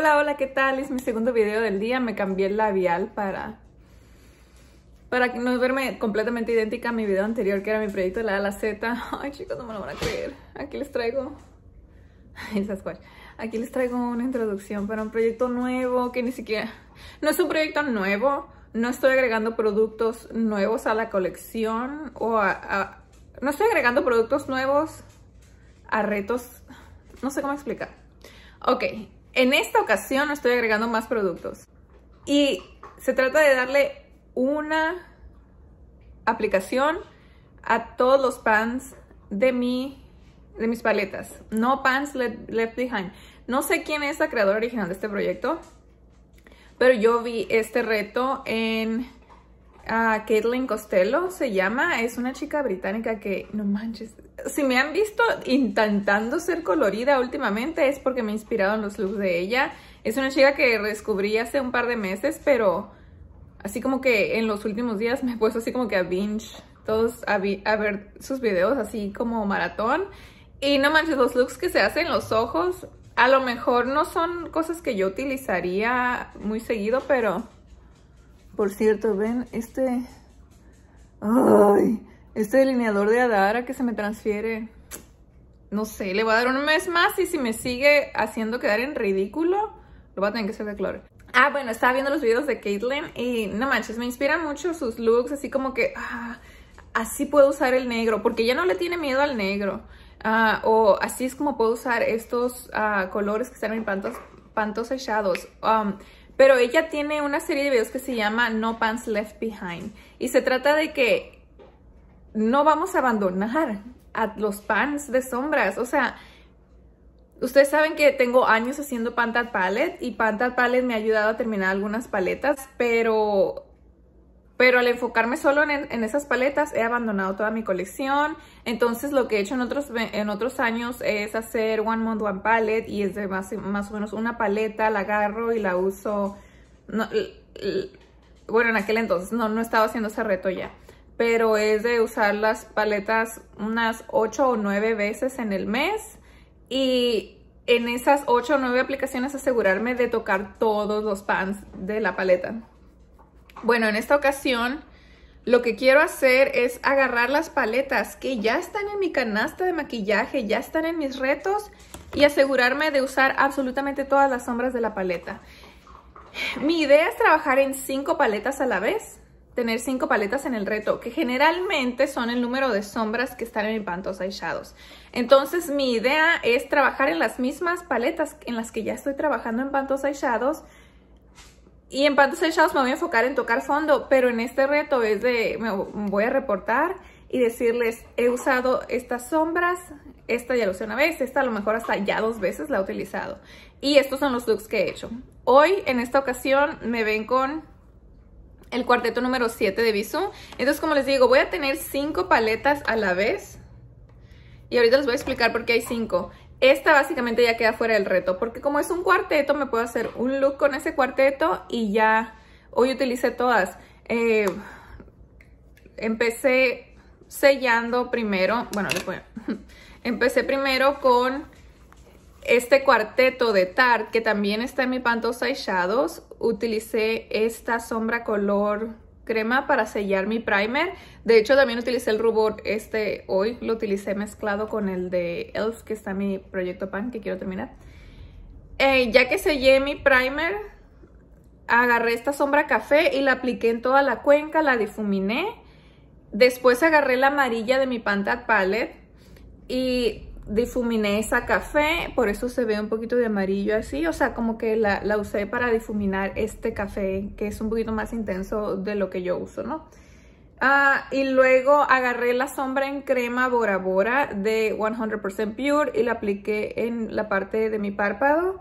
Hola, hola, ¿qué tal? Es mi segundo video del día. Me cambié el labial para, para no verme completamente idéntica a mi video anterior, que era mi proyecto de la A la Z. Ay, chicos, no me lo van a creer. Aquí les traigo... Aquí les traigo una introducción para un proyecto nuevo que ni siquiera... No es un proyecto nuevo. No estoy agregando productos nuevos a la colección o No estoy agregando productos nuevos a retos... No sé cómo explicar. Ok, en esta ocasión estoy agregando más productos y se trata de darle una aplicación a todos los pans de, mi, de mis paletas. No pans left behind. No sé quién es la creadora original de este proyecto, pero yo vi este reto en a Caitlin Costello se llama, es una chica británica que, no manches, si me han visto intentando ser colorida últimamente es porque me inspirado en los looks de ella. Es una chica que descubrí hace un par de meses, pero así como que en los últimos días me he puesto así como que a binge todos a, a ver sus videos así como maratón. Y no manches, los looks que se hacen, los ojos, a lo mejor no son cosas que yo utilizaría muy seguido, pero por cierto, ven este... ¡Ay! Este delineador de Adara que se me transfiere... No sé, le voy a dar un mes más y si me sigue haciendo quedar en ridículo, lo voy a tener que hacer de clore. Ah, bueno, estaba viendo los videos de Caitlyn y no manches, me inspiran mucho sus looks, así como que... Ah, así puedo usar el negro, porque ya no le tiene miedo al negro. Ah, o así es como puedo usar estos ah, colores que están en Pantos, Pantos sellados. Um, pero ella tiene una serie de videos que se llama No Pants Left Behind. Y se trata de que no vamos a abandonar a los pants de sombras. O sea, ustedes saben que tengo años haciendo Pantat Palette y Pantat Palette me ha ayudado a terminar algunas paletas, pero pero al enfocarme solo en, esas paletas he abandonado toda mi colección. Entonces lo que he hecho en otros, años es hacer One Month One Palette y es de más, o menos una paleta, la agarro y la uso. No, bueno, en aquel entonces no, no estaba haciendo ese reto ya. Pero es de usar las paletas unas ocho o nueve veces en el mes. Y en esas ocho o nueve aplicaciones asegurarme de tocar todos los pans de la paleta. Bueno, en esta ocasión lo que quiero hacer es agarrar las paletas que ya están en mi canasta de maquillaje, ya están en mis retos y asegurarme de usar absolutamente todas las sombras de la paleta. Mi idea es trabajar en cinco paletas a la vez, tener cinco paletas en el reto, que generalmente son el número de sombras que están en mi Pantos Eyeshadows. Entonces mi idea es trabajar en las mismas paletas en las que ya estoy trabajando en Pantos Eyeshadows, y en Pantos Eyeshadows me voy a enfocar en tocar fondo, pero en este reto es de, me voy a reportar y decirles, he usado estas sombras, esta ya lo usé una vez, esta a lo mejor hasta ya dos veces la he utilizado. Y estos son los looks que he hecho. Hoy, en esta ocasión, me ven con el cuarteto número 7 de Bisú. Entonces, como les digo, voy a tener cinco paletas a la vez. Y ahorita les voy a explicar por qué hay cinco. Esta básicamente ya queda fuera del reto, porque como es un cuarteto, me puedo hacer un look con ese cuarteto y ya hoy utilicé todas. Eh, empecé sellando primero, bueno, después, empecé primero con este cuarteto de Tarte, que también está en mi Pantos Eyeshadows. Utilicé esta sombra color crema para sellar mi primer. De hecho, también utilicé el rubor este hoy. Lo utilicé mezclado con el de ELF, que está mi proyecto pan, que quiero terminar. Eh, ya que sellé mi primer, agarré esta sombra café y la apliqué en toda la cuenca, la difuminé. Después agarré la amarilla de mi Pantat Palette y difuminé esa café, por eso se ve un poquito de amarillo así, o sea, como que la, usé para difuminar este café, que es un poquito más intenso de lo que yo uso, ¿no? Ah, y luego agarré la sombra en crema Bora Bora de 100% Pure y la apliqué en la parte de mi párpado.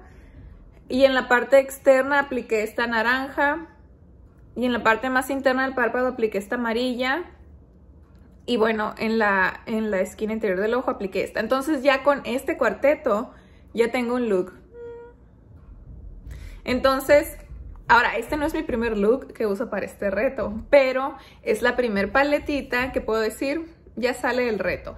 Y en la parte externa apliqué esta naranja. Y en la parte más interna del párpado apliqué esta amarilla y bueno, en la, esquina interior del ojo apliqué esta. Entonces ya con este cuarteto ya tengo un look. Entonces, ahora este no es mi primer look que uso para este reto, pero es la primer paletita que puedo decir ya sale el reto.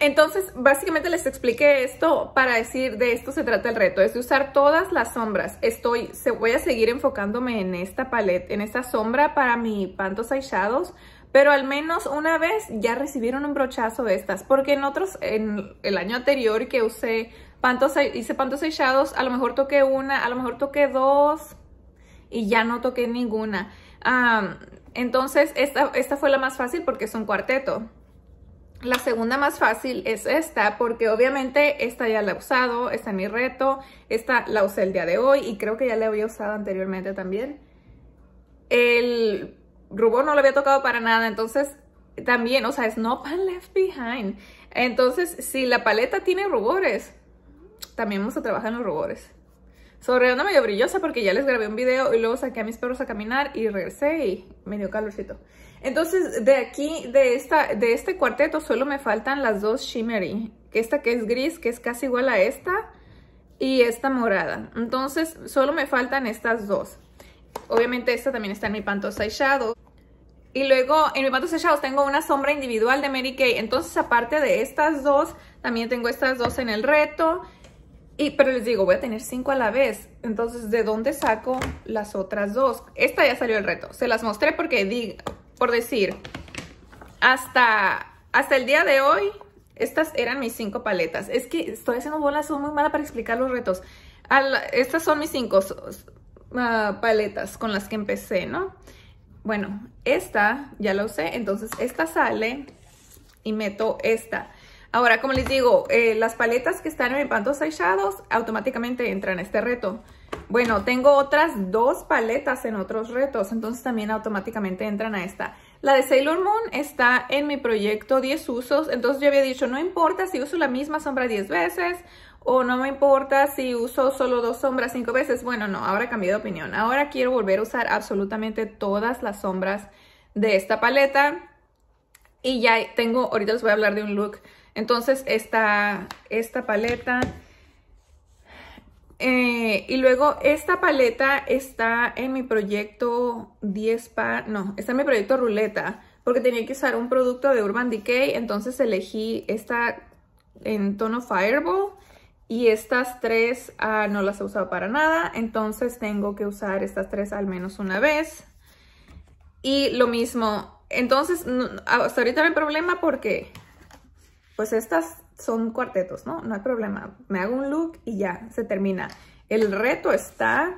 Entonces, básicamente les expliqué esto para decir de esto se trata el reto, es de usar todas las sombras. Estoy, se, voy a seguir enfocándome en esta paleta, en esta sombra para mi Pantos Eyeshadows, pero al menos una vez ya recibieron un brochazo de estas, porque en otros, en el año anterior que usé pantos, hice pantos sellados, a lo mejor toqué una, a lo mejor toqué dos y ya no toqué ninguna. entonces esta, esta fue la más fácil porque es un cuarteto. La segunda más fácil es esta, porque obviamente esta ya la he usado, está en mi reto, esta la usé el día de hoy y creo que ya la había usado anteriormente también. El Rubor no le había tocado para nada, entonces también, o sea, es no pan left behind. Entonces, si la paleta tiene rubores, también vamos a trabajar en los rubores. Sobre medio brillosa porque ya les grabé un video y luego saqué a mis perros a caminar y regresé y me dio calorcito. Entonces, de aquí, de, esta, de este cuarteto, solo me faltan las dos shimmery. Que esta que es gris, que es casi igual a esta, y esta morada. Entonces, solo me faltan estas dos. Obviamente esta también está en mi Pantos Eyeshadow. Y luego en mi Pantos Eyeshadow tengo una sombra individual de Mary Kay. Entonces aparte de estas dos, también tengo estas dos en el reto. Y, pero les digo, voy a tener cinco a la vez. Entonces, ¿de dónde saco las otras dos? Esta ya salió el reto. Se las mostré porque, di, por decir, hasta, hasta el día de hoy, estas eran mis cinco paletas. Es que estoy haciendo bolas, son muy mala para explicar los retos. estas son mis cinco paletas con las que empecé, ¿no? Bueno, esta ya la usé, entonces esta sale y meto esta. Ahora, como les digo, eh, las paletas que están en pantos Eyeshadows automáticamente entran a este reto. Bueno, tengo otras dos paletas en otros retos, entonces también automáticamente entran a esta. La de Sailor Moon está en mi proyecto 10 usos, entonces yo había dicho, no importa si uso la misma sombra 10 veces o no me importa si uso solo dos sombras 5 veces. Bueno, no, ahora cambié de opinión. Ahora quiero volver a usar absolutamente todas las sombras de esta paleta y ya tengo, ahorita les voy a hablar de un look. Entonces esta, esta paleta eh, y luego esta paleta está en mi proyecto 10 par, no, está en mi proyecto ruleta, porque tenía que usar un producto de Urban Decay, entonces elegí esta en tono Fireball y estas tres ah, no las he usado para nada, entonces tengo que usar estas tres al menos una vez. Y lo mismo, entonces hasta ahorita no hay problema porque pues estas son cuartetos, ¿no? No hay problema. Me hago un look y ya, se termina. El reto está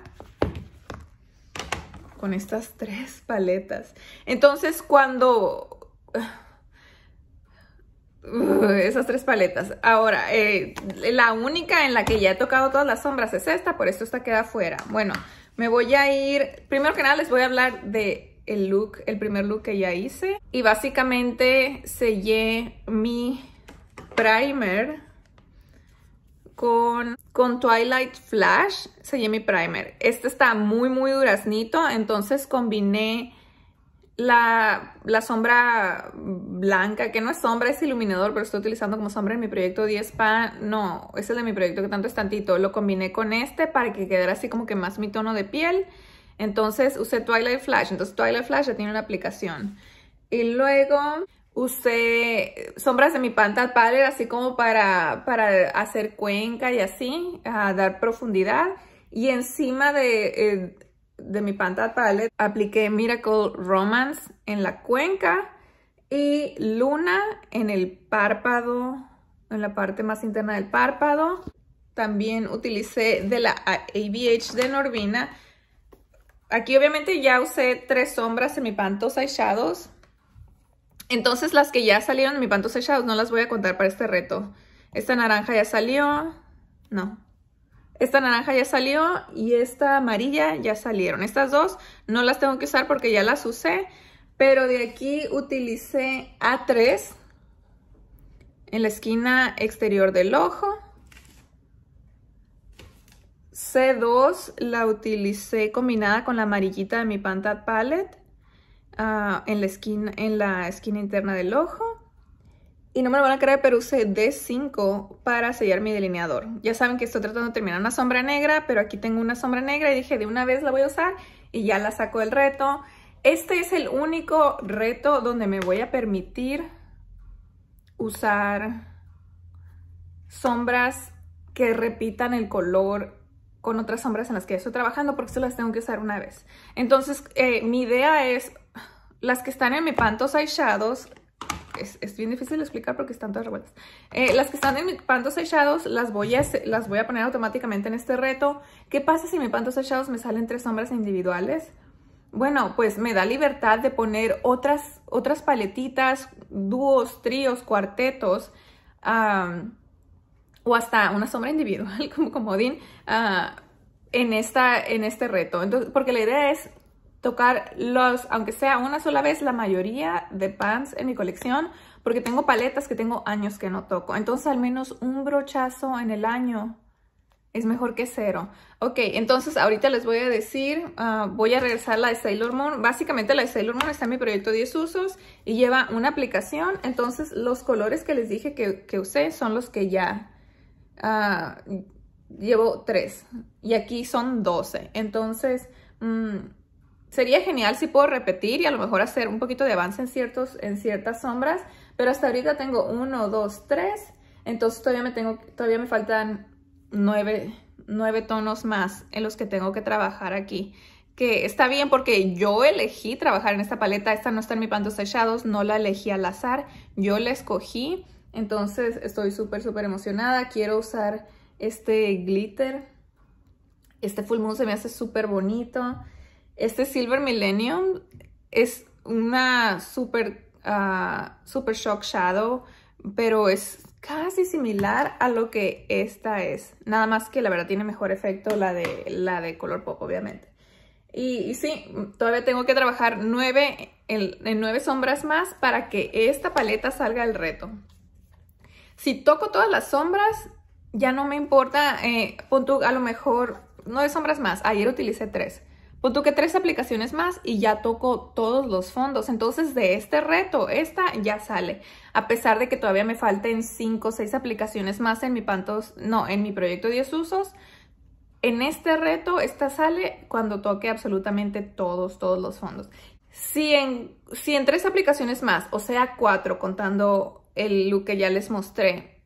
con estas tres paletas. Entonces, cuando... esas tres paletas. Ahora, eh, la única en la que ya he tocado todas las sombras es esta, por eso esta queda fuera. Bueno, me voy a ir... Primero que nada les voy a hablar de el look, el primer look que ya hice. Y básicamente sellé mi primer con, con Twilight Flash, sellé mi primer. Este está muy, muy duraznito, entonces combiné la, la, sombra blanca, que no es sombra, es iluminador, pero estoy utilizando como sombra en mi proyecto 10 pan. No, es el de mi proyecto que tanto es tantito. Lo combiné con este para que quedara así como que más mi tono de piel. Entonces usé Twilight Flash. Entonces Twilight Flash ya tiene una aplicación. Y luego Usé sombras de mi Pantal Palette así como para, hacer cuenca y así, a dar profundidad. Y encima de, eh, mi Pantal Palette apliqué Miracle Romance en la cuenca y Luna en el párpado, en la parte más interna del párpado. También utilicé de la ABH de Norvina. Aquí obviamente ya usé tres sombras en mi Pantos Eyeshadows entonces las que ya salieron en mi Pantos Echados no las voy a contar para este reto. Esta naranja ya salió. No. Esta naranja ya salió y esta amarilla ya salieron. Estas dos no las tengo que usar porque ya las usé. Pero de aquí utilicé A3 en la esquina exterior del ojo. C2 la utilicé combinada con la amarillita de mi Panta Palette. Ah, en, la esquina, en la esquina interna del ojo. Y no me lo van a creer, pero usé D5 para sellar mi delineador. Ya saben que estoy tratando de terminar una sombra negra, pero aquí tengo una sombra negra y dije de una vez la voy a usar y ya la saco del reto. Este es el único reto donde me voy a permitir usar sombras que repitan el color con otras sombras en las que estoy trabajando porque se las tengo que usar una vez. Entonces, eh, mi idea es las que están en mi Pantos Eyeshadows, es, es bien difícil de explicar porque están todas revueltas. Eh, las que están en mi Pantos Eyeshadows las voy, a, las voy a poner automáticamente en este reto. ¿Qué pasa si mi Pantos Eyeshadows me salen tres sombras individuales? Bueno, pues me da libertad de poner otras, otras paletitas, dúos, tríos, cuartetos, o hasta una sombra individual como comodín, ah, en, esta, en este reto. Entonces, porque la idea es tocar los, aunque sea una sola vez, la mayoría de pants en mi colección, porque tengo paletas que tengo años que no toco. Entonces, al menos un brochazo en el año es mejor que cero. Ok, entonces ahorita les voy a decir, ah, voy a regresar la de Sailor Moon. Básicamente la de Sailor Moon está en mi proyecto 10 usos y lleva una aplicación. Entonces los colores que les dije que, que usé son los que ya ah, llevo 3 y aquí son 12. Entonces... Mm, sería genial si puedo repetir y a lo mejor hacer un poquito de avance en, ciertos, en ciertas sombras, pero hasta ahorita tengo uno, 2, 3, entonces todavía me, tengo, todavía me faltan nueve, tonos más en los que tengo que trabajar aquí. Que está bien porque yo elegí trabajar en esta paleta, esta no está en mi pantos sellados, no la elegí al azar, yo la escogí, entonces estoy súper súper emocionada, quiero usar este glitter, este full moon se me hace súper bonito, este Silver Millennium es una super, ah, super shock shadow, pero es casi similar a lo que esta es. Nada más que la verdad tiene mejor efecto la de, la de color pop, obviamente. Y, sí, todavía tengo que trabajar nueve, nueve sombras más para que esta paleta salga al reto. Si toco todas las sombras, ya no me importa, eh, a lo mejor nueve sombras más. Ayer utilicé tres punto pues tres aplicaciones más y ya toco todos los fondos. Entonces de este reto, esta ya sale. A pesar de que todavía me falten cinco o seis aplicaciones más en mi, pantos, no, en mi proyecto 10 usos, en este reto, esta sale cuando toque absolutamente todos, todos los fondos. Si en, si en tres aplicaciones más, o sea cuatro, contando el look que ya les mostré,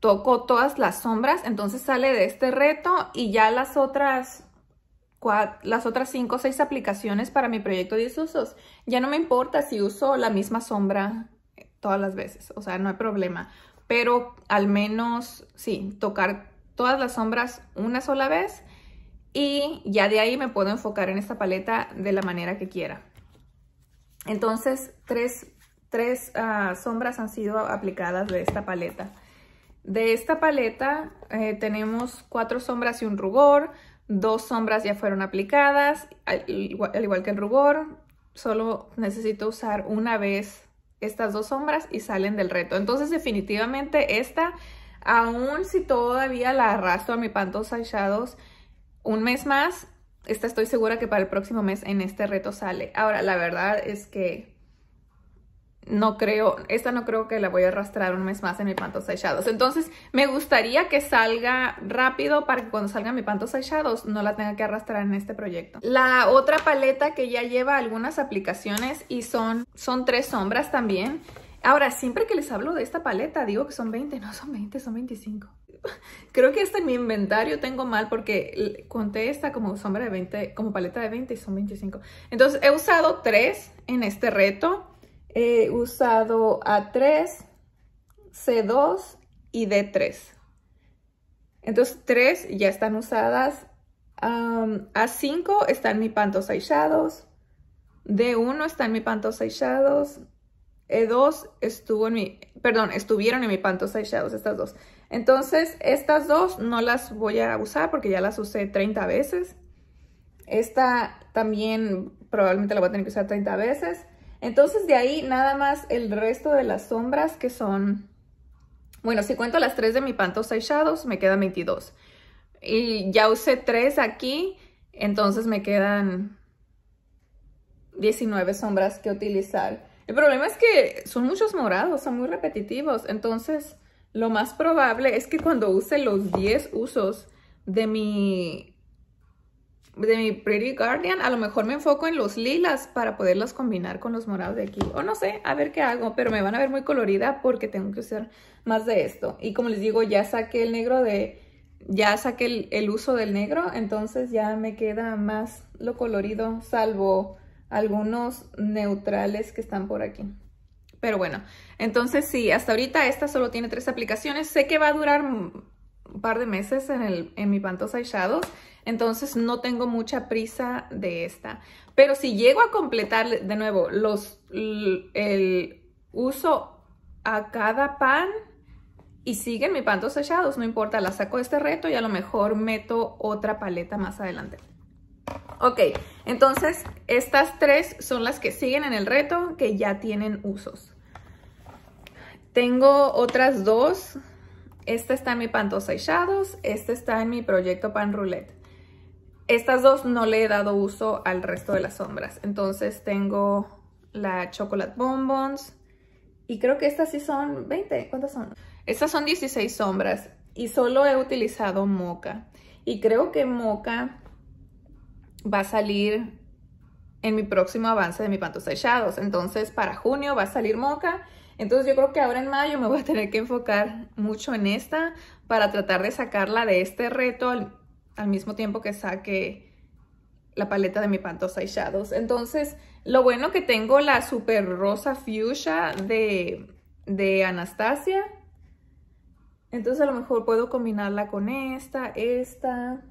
toco todas las sombras, entonces sale de este reto y ya las otras las otras cinco o seis aplicaciones para mi proyecto de usos. Ya no me importa si uso la misma sombra todas las veces, o sea, no hay problema. Pero al menos, sí, tocar todas las sombras una sola vez y ya de ahí me puedo enfocar en esta paleta de la manera que quiera. Entonces, tres, tres ah, sombras han sido aplicadas de esta paleta. De esta paleta eh, tenemos cuatro sombras y un rubor, Dos sombras ya fueron aplicadas, al igual, que el rubor. Solo necesito usar una vez estas dos sombras y salen del reto. Entonces definitivamente esta, aún si todavía la arrastro a mi Pantos Eyeshadows un mes más, esta estoy segura que para el próximo mes en este reto sale. Ahora, la verdad es que no creo, esta no creo que la voy a arrastrar un mes más en mi Pantos Eyeshadows. Entonces me gustaría que salga rápido para que cuando salga mi Pantos Eyeshadows no la tenga que arrastrar en este proyecto. La otra paleta que ya lleva algunas aplicaciones y son, son tres sombras también. Ahora, siempre que les hablo de esta paleta digo que son 20, no son 20, son 25. Creo que esta en mi inventario tengo mal porque conté esta como sombra de 20, como paleta de 20 y son 25. Entonces he usado tres en este reto. He usado A3, C2 y D3. Entonces, tres ya están usadas. A5 están mi pantos aislados. D1 están mi pantos aislados. E2 estuvo en mi, perdón, estuvieron en mi pantos aislados estas dos. Entonces, estas dos no las voy a usar porque ya las usé 30 veces. Esta también probablemente la voy a tener que usar 30 veces. Entonces de ahí nada más el resto de las sombras que son, bueno, si cuento las tres de mi Pantos Eyeshadows, me quedan 22. Y ya usé tres aquí, entonces me quedan 19 sombras que utilizar. El problema es que son muchos morados, son muy repetitivos, entonces lo más probable es que cuando use los 10 usos de mi de mi Pretty Guardian, a lo mejor me enfoco en los lilas para poderlos combinar con los morados de aquí. O no sé, a ver qué hago, pero me van a ver muy colorida porque tengo que usar más de esto. Y como les digo, ya saqué el negro de... Ya saqué el, el uso del negro, entonces ya me queda más lo colorido, salvo algunos neutrales que están por aquí. Pero bueno, entonces sí, hasta ahorita esta solo tiene tres aplicaciones. Sé que va a durar un par de meses en, el, en mi Pantos Eyeshadows, entonces no tengo mucha prisa de esta. Pero si llego a completar, de nuevo, los, el uso a cada pan y siguen mi Pantos Eyeshadows, no importa, la saco de este reto y a lo mejor meto otra paleta más adelante. Ok, entonces estas tres son las que siguen en el reto que ya tienen usos. Tengo otras dos esta está en mi pan Shadows, este está en mi proyecto Pan Roulette. Estas dos no le he dado uso al resto de las sombras. Entonces tengo la Chocolate Bonbons y creo que estas sí son 20. ¿Cuántas son? Estas son 16 sombras y solo he utilizado Mocha. Y creo que Mocha va a salir en mi próximo avance de mi Pantos Shadows. Entonces para junio va a salir Mocha entonces yo creo que ahora en mayo me voy a tener que enfocar mucho en esta para tratar de sacarla de este reto al, mismo tiempo que saque la paleta de mi Pantos Shadows. Entonces, lo bueno que tengo la super rosa fuchsia de, de Anastasia. Entonces a lo mejor puedo combinarla con esta, esta.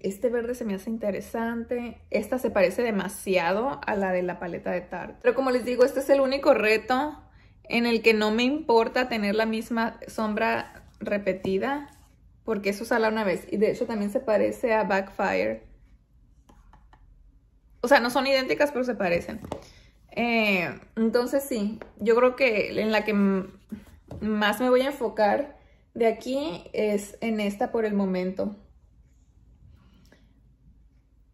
Este verde se me hace interesante. Esta se parece demasiado a la de la paleta de Tarte. Pero como les digo, este es el único reto en el que no me importa tener la misma sombra repetida, porque eso sale una vez. Y de hecho también se parece a Backfire. O sea, no son idénticas, pero se parecen. Eh, entonces sí, yo creo que en la que más me voy a enfocar de aquí es en esta por el momento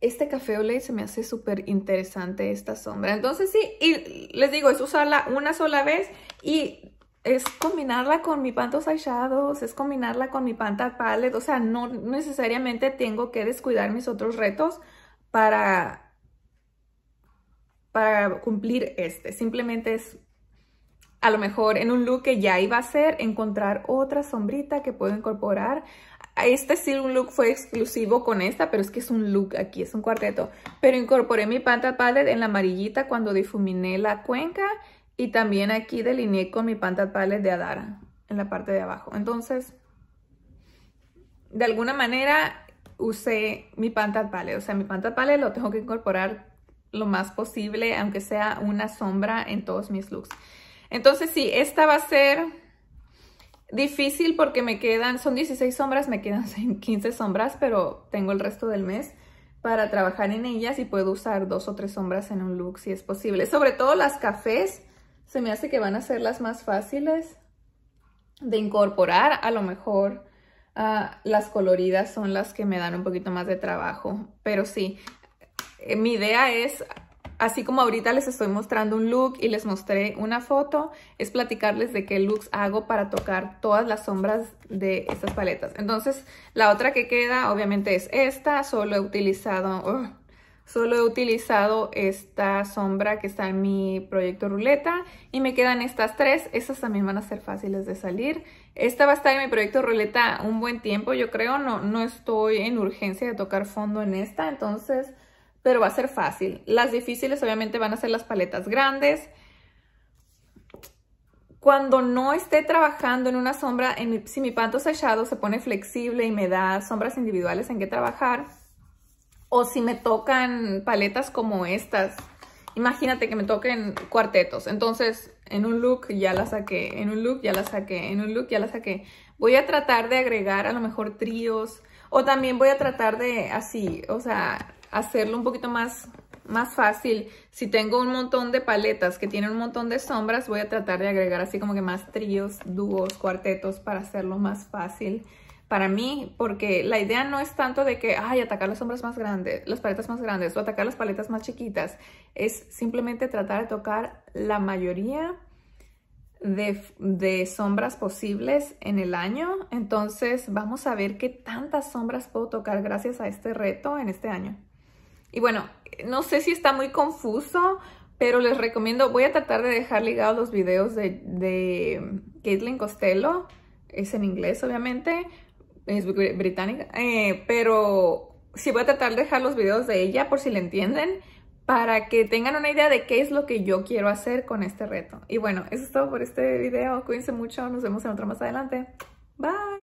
este café olay se me hace súper interesante esta sombra. Entonces sí, y les digo, es usarla una sola vez y es combinarla con mi pantos eyeshadows, es combinarla con mi panta palette. O sea, no necesariamente tengo que descuidar mis otros retos para, para cumplir este. Simplemente es a lo mejor en un look que ya iba a hacer, encontrar otra sombrita que puedo incorporar. Este sí un look fue exclusivo con esta, pero es que es un look aquí, es un cuarteto. Pero incorporé mi panta palette en la amarillita cuando difuminé la cuenca y también aquí delineé con mi panta palette de Adara en la parte de abajo. Entonces, de alguna manera usé mi panta palette, o sea, mi pantal palette lo tengo que incorporar lo más posible, aunque sea una sombra en todos mis looks. Entonces, sí, esta va a ser Difícil porque me quedan, son 16 sombras, me quedan 15 sombras, pero tengo el resto del mes para trabajar en ellas y puedo usar dos o tres sombras en un look si es posible. Sobre todo las cafés, se me hace que van a ser las más fáciles de incorporar. A lo mejor ah, las coloridas son las que me dan un poquito más de trabajo, pero sí, eh, mi idea es Así como ahorita les estoy mostrando un look y les mostré una foto, es platicarles de qué looks hago para tocar todas las sombras de estas paletas. Entonces, la otra que queda obviamente es esta. Solo he utilizado, solo he utilizado esta sombra que está en mi proyecto ruleta. Y me quedan estas tres. Estas también van a ser fáciles de salir. Esta va a estar en mi proyecto ruleta un buen tiempo, yo creo. No, no estoy en urgencia de tocar fondo en esta, entonces pero va a ser fácil. Las difíciles obviamente van a ser las paletas grandes. Cuando no esté trabajando en una sombra, en si mi panto se pone flexible y me da sombras individuales en que trabajar, o si me tocan paletas como estas, imagínate que me toquen cuartetos. Entonces, en un look ya la saqué, en un look ya la saqué, en un look ya la saqué. Voy a tratar de agregar a lo mejor tríos o también voy a tratar de así, o sea, hacerlo un poquito más, más fácil, si tengo un montón de paletas que tienen un montón de sombras, voy a tratar de agregar así como que más tríos, dúos, cuartetos para hacerlo más fácil para mí, porque la idea no es tanto de que, ay, atacar las sombras más grandes, las paletas más grandes o atacar las paletas más chiquitas, es simplemente tratar de tocar la mayoría de, de, sombras posibles en el año. Entonces vamos a ver qué tantas sombras puedo tocar gracias a este reto en este año. Y bueno, no sé si está muy confuso, pero les recomiendo, voy a tratar de dejar ligados los videos de, Caitlin Costello, es en inglés obviamente, es británica, eh, pero sí voy a tratar de dejar los videos de ella por si le entienden, para que tengan una idea de qué es lo que yo quiero hacer con este reto. Y bueno, eso es todo por este video, cuídense mucho, nos vemos en otro más adelante. Bye!